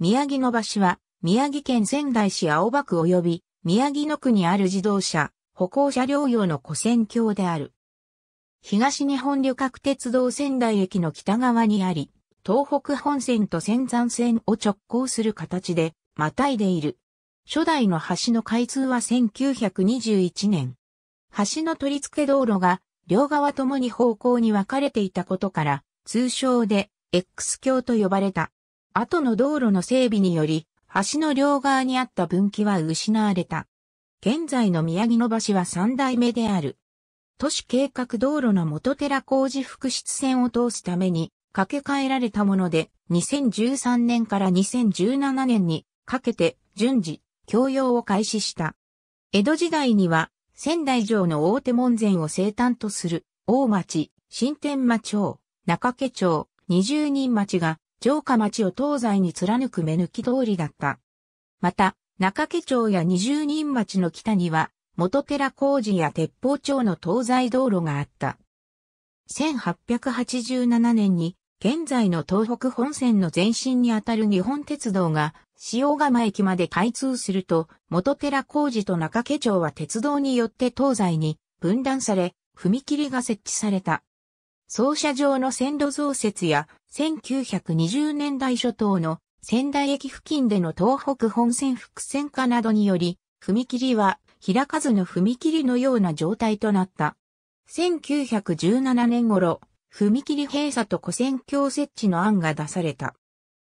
宮城の橋は、宮城県仙台市青葉区及び、宮城の区にある自動車、歩行者両用の古線橋である。東日本旅客鉄道仙台駅の北側にあり、東北本線と仙山線を直行する形で、またいでいる。初代の橋の開通は1921年。橋の取り付け道路が、両側ともに方向に分かれていたことから、通称で X 橋と呼ばれた。後の道路の整備により、橋の両側にあった分岐は失われた。現在の宮城の橋は三代目である。都市計画道路の元寺工事副出線を通すために、掛け替えられたもので、2013年から2017年にかけて順次、供用を開始した。江戸時代には、仙台城の大手門前を生誕とする、大町、新天間町、中家町、二十人町が城下町を東西に貫く目抜き通りだった。また、中家町や二十人町の北には、元寺工事や鉄砲町の東西道路があった。1887年に、現在の東北本線の前身にあたる日本鉄道が、塩釜駅まで開通すると、元寺工事と中家町は鉄道によって東西に分断され、踏切が設置された。奏車場の線路増設や1920年代初頭の仙台駅付近での東北本線伏線化などにより、踏切は開かずの踏切のような状態となった。1917年頃、踏切閉鎖と古線橋設置の案が出された。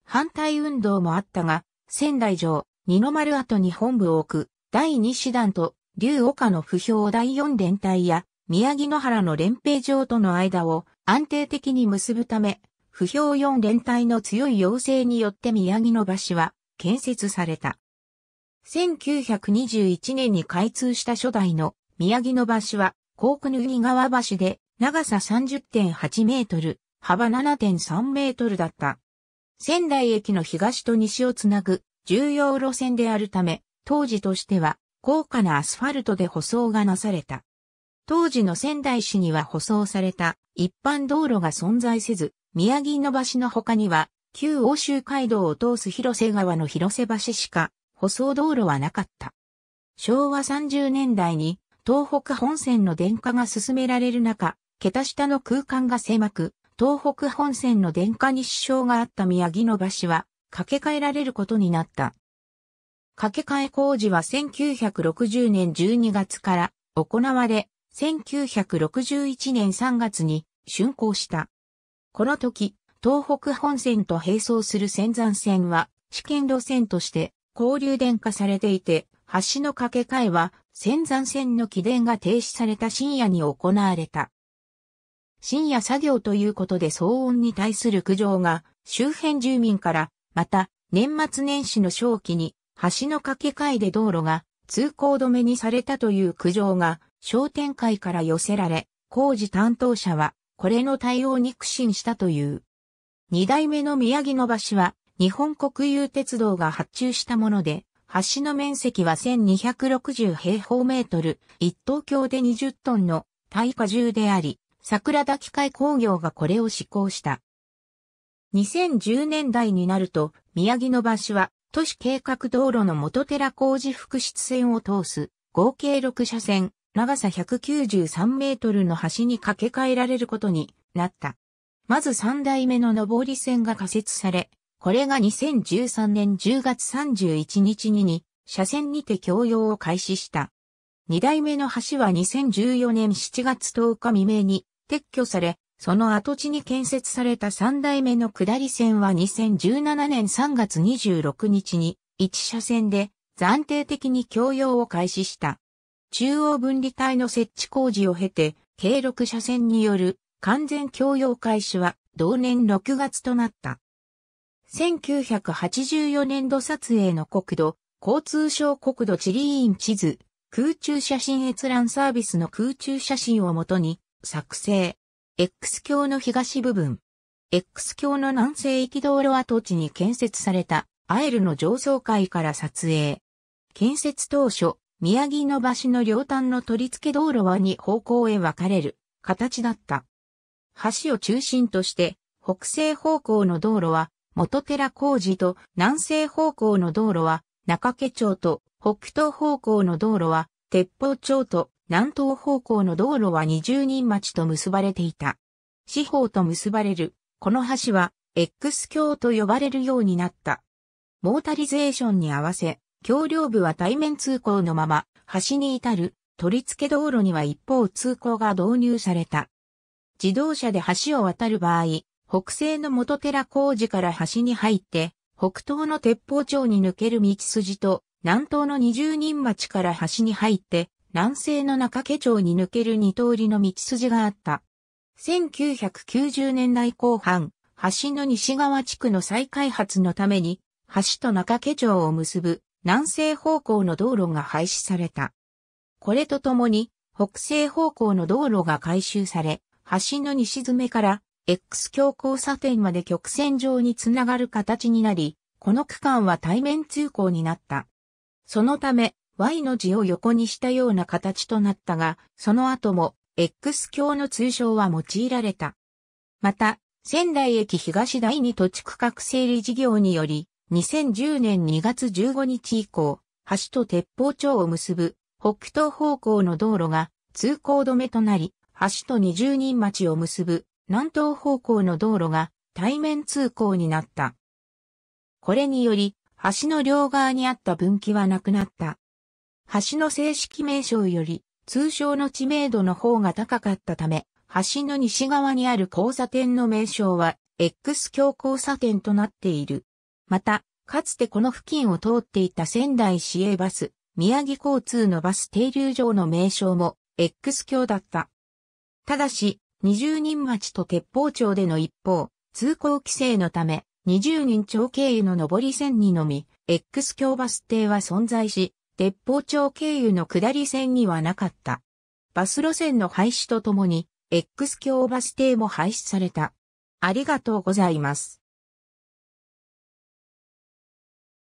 反対運動もあったが、仙台城、二の丸跡に本部を置く、第二師団と、竜岡の不評第四連隊や、宮城野原の連兵場との間を安定的に結ぶため、不評4連隊の強い要請によって宮城野橋は建設された。1921年に開通した初代の宮城野橋は、高久脱川橋で長さ30.8メートル、幅7.3メートルだった。仙台駅の東と西をつなぐ重要路線であるため、当時としては高価なアスファルトで舗装がなされた。当時の仙台市には舗装された一般道路が存在せず、宮城の橋の他には、旧欧州街道を通す広瀬川の広瀬橋しか、舗装道路はなかった。昭和30年代に、東北本線の電化が進められる中、桁下の空間が狭く、東北本線の電化に支障があった宮城の橋は、架け替えられることになった。架け替え工事は1960年12月から行われ、1961年3月に竣工した。この時、東北本線と並走する仙山線は試験路線として交流電化されていて、橋の架け替えは仙山線の起電が停止された深夜に行われた。深夜作業ということで騒音に対する苦情が周辺住民から、また年末年始の正期に橋の架け替えで道路が通行止めにされたという苦情が商店会から寄せられ、工事担当者は、これの対応に苦心したという。二代目の宮城の橋は、日本国有鉄道が発注したもので、橋の面積は1260平方メートル、一等橋で20トンの耐荷重であり、桜田機械工業がこれを施行した。2010年代になると、宮城の橋は、都市計画道路の元寺工事福祉線を通す、合計6車線、長さ193メートルの橋に架け替えられることになった。まず3代目の上り線が仮設され、これが2013年10月31日にに車線にて供用を開始した。2代目の橋は2014年7月10日未明に撤去され、その跡地に建設された3代目の下り線は2017年3月26日に1車線で暫定的に供用を開始した。中央分離帯の設置工事を経て、計6車線による完全共用開始は同年6月となった。1984年度撮影の国土、交通省国土地理院地図、空中写真閲覧サービスの空中写真をもとに作成。X 橋の東部分。X 橋の南西域道路跡地に建設されたアエルの上層階から撮影。建設当初、宮城の橋の両端の取り付け道路は2方向へ分かれる形だった。橋を中心として、北西方向の道路は元寺工事と南西方向の道路は中家町と北東方向の道路は鉄砲町と南東方向の道路は二十人町と結ばれていた。四方と結ばれる、この橋は X 橋と呼ばれるようになった。モータリゼーションに合わせ、橋梁部は対面通行のまま、橋に至る取り付け道路には一方通行が導入された。自動車で橋を渡る場合、北西の元寺工事から橋に入って、北東の鉄砲町に抜ける道筋と、南東の二十人町から橋に入って、南西の中家町に抜ける二通りの道筋があった。1990年代後半、橋の西側地区の再開発のために、橋と中家町を結ぶ南西方向の道路が廃止された。これとともに、北西方向の道路が改修され、橋の西詰めから X 橋交差点まで曲線上につながる形になり、この区間は対面通行になった。そのため、Y の字を横にしたような形となったが、その後も X 橋の通称は用いられた。また、仙台駅東第二土地区画整理事業により、2010年2月15日以降、橋と鉄砲町を結ぶ北東方向の道路が通行止めとなり、橋と二十人町を結ぶ南東方向の道路が対面通行になった。これにより、橋の両側にあった分岐はなくなった。橋の正式名称より通称の知名度の方が高かったため、橋の西側にある交差点の名称は X 強交差点となっている。また、かつてこの付近を通っていた仙台市営バス、宮城交通のバス停留場の名称も X 橋だった。ただし、20人町と鉄砲町での一方、通行規制のため、20人町経由の上り線にのみ、X 橋バス停は存在し、鉄砲町経由の下り線にはなかった。バス路線の廃止とともに、X 橋バス停も廃止された。ありがとうございます。